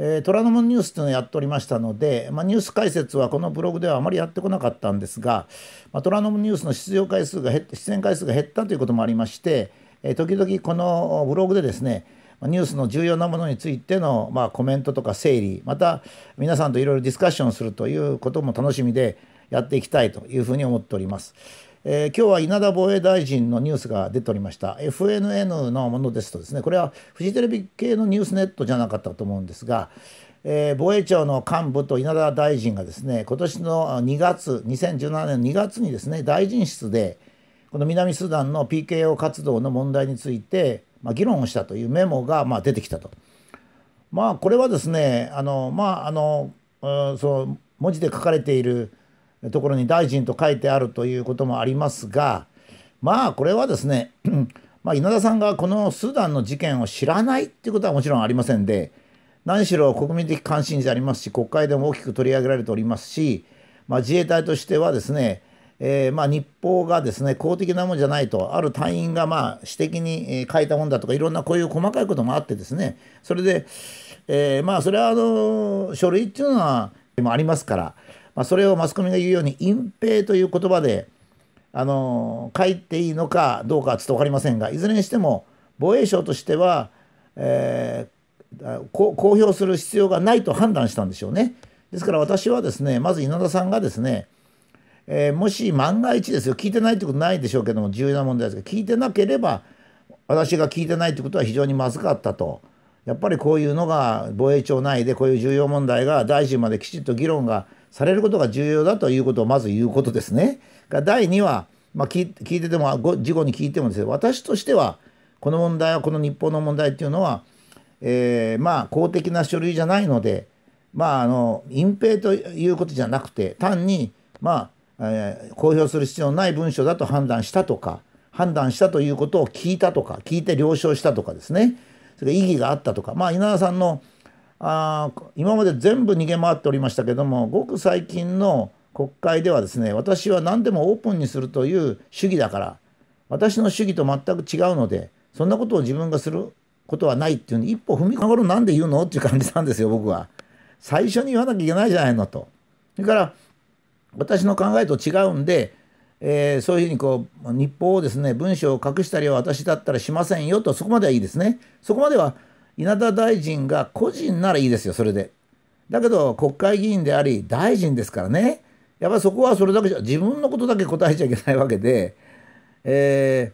えー、虎ノ門ニュースというのをやっておりましたので、まあ、ニュース解説はこのブログではあまりやってこなかったんですが、まあ、虎ノ門ニュースの出場回数が減って出演回数が減ったということもありまして、えー、時々このブログでですねニュースの重要なものについての、まあ、コメントとか整理また皆さんといろいろディスカッションするということも楽しみでやっていきたいというふうに思っております。えー、今日は稲田防衛大臣のニュースが出ておりました FNN のものですとですねこれはフジテレビ系のニュースネットじゃなかったと思うんですが、えー、防衛庁の幹部と稲田大臣がですね今年の2月2017年2月にですね大臣室でこの南スーダンの PKO 活動の問題について、まあ、議論をしたというメモが、まあ、出てきたと。まあこれはですねあのまああの、うん、その文字で書かれているところに大臣と書いてあるということもありますがまあこれはですね まあ、稲田さんがこのスーダンの事件を知らないっていうことはもちろんありませんで何しろ国民的関心事でありますし国会でも大きく取り上げられておりますし、まあ、自衛隊としてはですね、えー、まあ日報がですね公的なものじゃないとある隊員がまあ私的に書いたもんだとかいろんなこういう細かいこともあってですねそれで、えー、まあそれはあの書類っていうのはもありますからまあ、それをマスコミが言うように隠蔽という言葉であの書いていいのかどうかはちょっと分かりませんがいずれにしても防衛省としては、えー、公表する必要がないと判断したんでしょうね。ですから私はですねまず稲田さんがですね、えー、もし万が一ですよ聞いてないってことないでしょうけども重要な問題ですが聞いてなければ私が聞いてないってことは非常にまずかったと。やっぱりこういうのが防衛庁内でこういう重要問題が大臣まできちっと議論がされることが重要だということをまず言うことですね。第2は、まあ、聞いてても事後に聞いてもですね私としてはこの問題はこの日本の問題っていうのは、えー、まあ公的な書類じゃないのでまああの隠蔽ということじゃなくて単にまあ、えー、公表する必要のない文書だと判断したとか判断したということを聞いたとか聞いて了承したとかですねそれからがあったとかまあ稲田さんのあ今まで全部逃げ回っておりましたけどもごく最近の国会ではですね私は何でもオープンにするという主義だから私の主義と全く違うのでそんなことを自分がすることはないっていうのに一歩踏み込むなんで言うのっていう感じなんですよ僕は。最初に言わなきゃいけないじゃないのと。それから私の考えと違うんで、えー、そういうふうにこう日報をですね文章を隠したりは私だったらしませんよとそこまではいいですね。そこまでは稲田大臣が個人ならいいですよ、それで。だけど、国会議員であり、大臣ですからね。やっぱりそこはそれだけじゃ、自分のことだけ答えちゃいけないわけで、え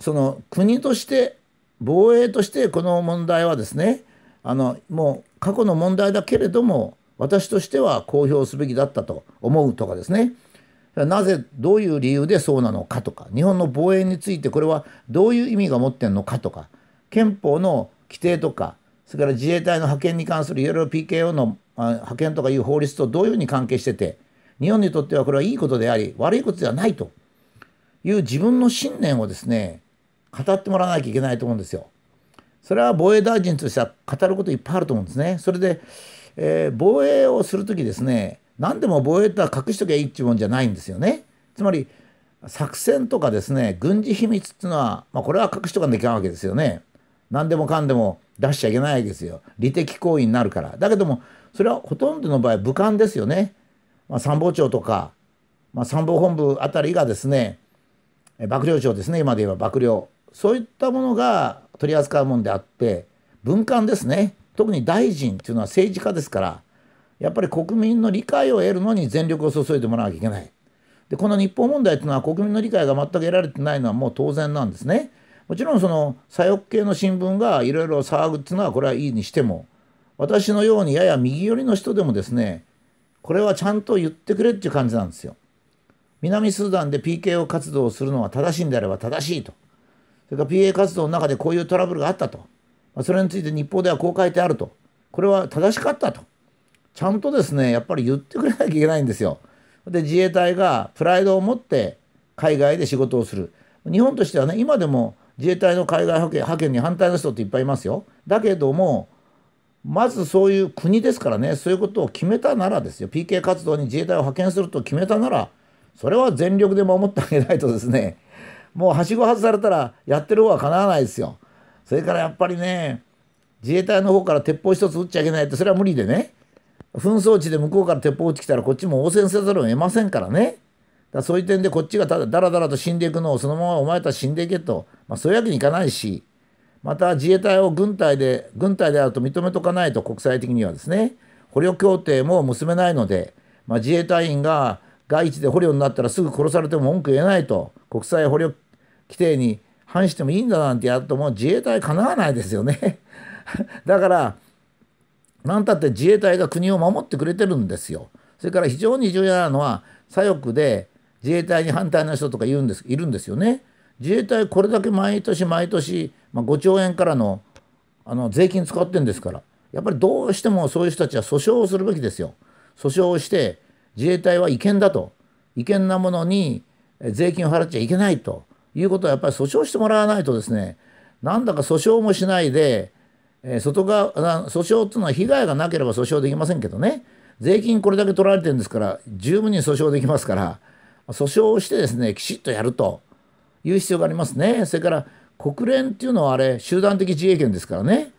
ー、その国として、防衛としてこの問題はですね、あの、もう過去の問題だけれども、私としては公表すべきだったと思うとかですね。なぜどういう理由でそうなのかとか日本の防衛についてこれはどういう意味が持ってんのかとか憲法の規定とかそれから自衛隊の派遣に関するいろいろ PKO の派遣とかいう法律とどういうふうに関係してて日本にとってはこれはいいことであり悪いことではないという自分の信念をですね語ってもらわなきゃいけないと思うんですよ。それは防衛大臣としては語ることいっぱいあると思うんですね。それで、えー、防衛をする時ですね何でも防衛とは隠しときゃいいっていうもんじゃないんですよね。つまり作戦とかですね軍事秘密っていうのは、まあ、これは隠しとかできないわけですよね。何でもかんでも出しちゃいけないわけですよ利的行為になるからだけどもそれはほとんどの場合武漢ですよね、まあ、参謀長とか、まあ、参謀本部あたりがですね幕僚長ですね今で言えば幕僚そういったものが取り扱うもんであって文官ですね特に大臣っていうのは政治家ですからやっぱり国民の理解を得るのに全力を注いでもらわなきゃいけないでこの日本問題っていうのは国民の理解が全く得られてないのはもう当然なんですね。もちろんその左翼系の新聞がいろいろ騒ぐっていうのはこれはいいにしても私のようにやや右寄りの人でもですねこれはちゃんと言ってくれっていう感じなんですよ。南スーダンで PKO 活動をするのは正しいんであれば正しいと。それから PA 活動の中でこういうトラブルがあったと。それについて日報ではこう書いてあると。これは正しかったと。ちゃんとですね、やっぱり言ってくれなきゃいけないんですよ。で、自衛隊がプライドを持って海外で仕事をする。日本としてはね、今でも自衛隊の海外派遣派遣に反対の人っていっぱいいますよ。だけどもまずそういう国ですからねそういうことを決めたならですよ PK 活動に自衛隊を派遣すると決めたならそれは全力で守ってあげないとですねもうはしご外されたらやってる方がかなわないですよ。それからやっぱりね自衛隊の方から鉄砲一つ撃っちゃいけないってそれは無理でね紛争地で向こうから鉄砲撃ってきたらこっちも応戦せざるを得ませんからね。だそういう点でこっちがただだらだらと死んでいくのをそのままお前たち死んでいけと、まあ、そういうわけにいかないしまた自衛隊を軍隊で軍隊であると認めとかないと国際的にはですね捕虜協定も結べないので、まあ、自衛隊員が外地で捕虜になったらすぐ殺されても文句言えないと国際捕虜規定に反してもいいんだなんてやるともう自衛隊かなわないですよね だから何たって自衛隊が国を守ってくれてるんですよ。それから非常に重要なのは左翼で自衛隊に反対の人とか言うんですいるんですよね。自衛隊これだけ毎年毎年、まあ、5兆円からのあの税金使ってんですからやっぱりどうしてもそういう人たちは訴訟をするべきですよ。訴訟をして自衛隊は違憲だと違憲なものに税金を払っちゃいけないということはやっぱり訴訟してもらわないとですねなんだか訴訟もしないで、えー、外側訴訟っていうのは被害がなければ訴訟できませんけどね税金これだけ取られてるんですから十分に訴訟できますから。訴訟をしてですねきちっとやるという必要がありますね。それから国連っていうのはあれ集団的自衛権ですからね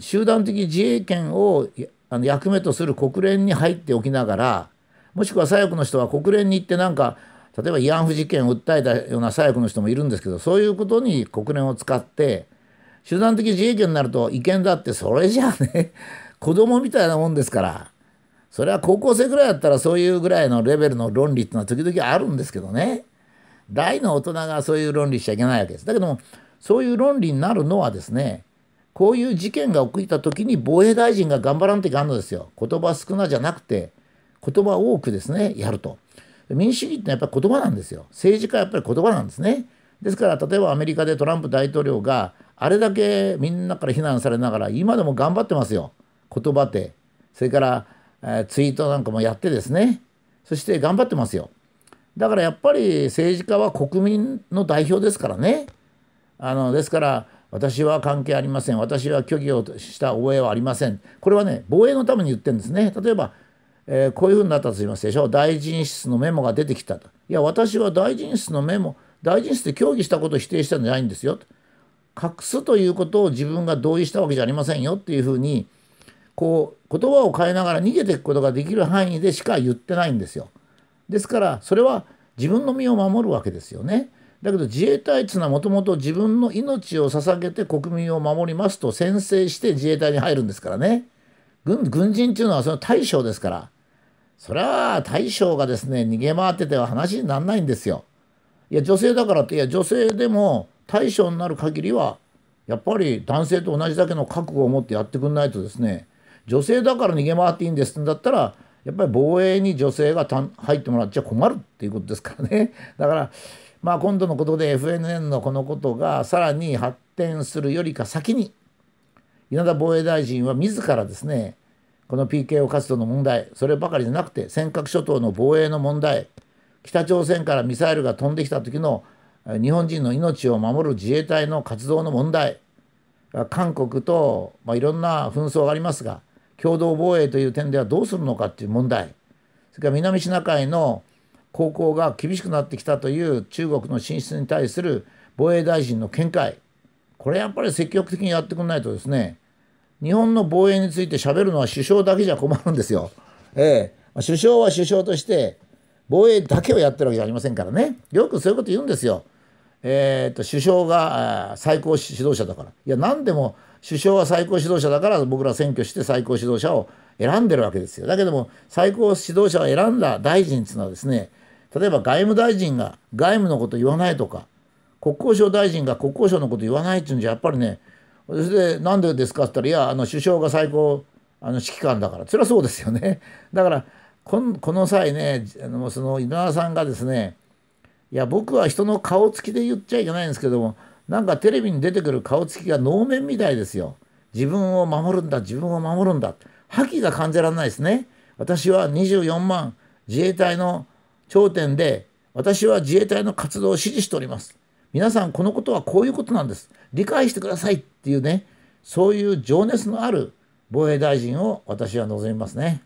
集団的自衛権をあの役目とする国連に入っておきながらもしくは左翼の人は国連に行ってなんか例えば慰安婦事件を訴えたような左翼の人もいるんですけどそういうことに国連を使って集団的自衛権になると違憲だってそれじゃあね子供みたいなもんですからそれは高校生ぐらいだったらそういうぐらいのレベルの論理っていうのは時々あるんですけどね大の大人がそういう論理しちゃいけないわけです。だけどもそういう論理になるのはですねこういう事件が起きた時に防衛大臣が頑張らんといかんのですよ。言葉少なじゃなくて言葉多くですねやると。民主主義ってやっぱり言葉なんですよ。政治家はやっぱり言葉なんですね。ですから例えばアメリカでトランプ大統領があれだけみんなから非難されながら今でも頑張ってますよ。言葉って。それからえツイートなんかもやってですねそして頑張ってますよだからやっぱり政治家は国民の代表ですからねあのですから私は関係ありません私は虚偽をした覚えはありませんこれはね防衛のために言ってるんですね例えば、えー、こういうふうになったと言いますでしょ大臣室のメモが出てきたといや私は大臣室のメモ大臣室で協議したことを否定したんじゃないんですよ隠すということを自分が同意したわけじゃありませんよっていうふうにこう言葉を変えながら逃げていくことができる範囲でしか言ってないんですよ。ですからそれは自分の身を守るわけですよね。だけど自衛隊っていうのはもともと自分の命を捧げて国民を守りますと宣誓して自衛隊に入るんですからね。軍軍人っていうのはその大将ですから。それは大将がですね逃げ回ってては話にならないんですよ。いや女性だからっていや女性でも大将になる限りはやっぱり男性と同じだけの覚悟を持ってやってくんないとですね女性だから逃げ回っていいんですんだったらやっぱり防衛に女性が入ってもらっちゃ困るっていうことですからね だからまあ今度のことで FNN のこのことがさらに発展するよりか先に稲田防衛大臣は自らですねこの PKO 活動の問題そればかりじゃなくて尖閣諸島の防衛の問題北朝鮮からミサイルが飛んできた時の日本人の命を守る自衛隊の活動の問題韓国と、まあ、いろんな紛争がありますが共同防衛という点ではどうするのかっていう問題それから南シナ海の航行が厳しくなってきたという中国の進出に対する防衛大臣の見解これやっぱり積極的にやってくんないとですね日本の防衛について喋るのは首相だけじゃ困るんですよ。ええ首相は首相として防衛だけをやってるわけじゃありませんからねよくそういうこと言うんですよ。えーと首相が最高指導者だからいや何でも首相は最高指導者だから僕ら選挙して最高指導者を選んでるわけですよ。だけども最高指導者を選んだ大臣っていうのはですね例えば外務大臣が外務のこと言わないとか国交省大臣が国交省のこと言わないっていうんじゃやっぱりねそれで何でですかって言ったらいやあの首相が最高あの指揮官だからそれはそうですよね。だからこの際ねあのその稲田さんがですねいや僕は人の顔つきで言っちゃいけないんですけどもなんかテレビに出てくる顔つきが能面みたいですよ。自分を守るんだ、自分を守るんだ。覇気が感じられないですね。私は24万自衛隊の頂点で、私は自衛隊の活動を支持しております。皆さん、このことはこういうことなんです。理解してくださいっていうね、そういう情熱のある防衛大臣を私は望みますね。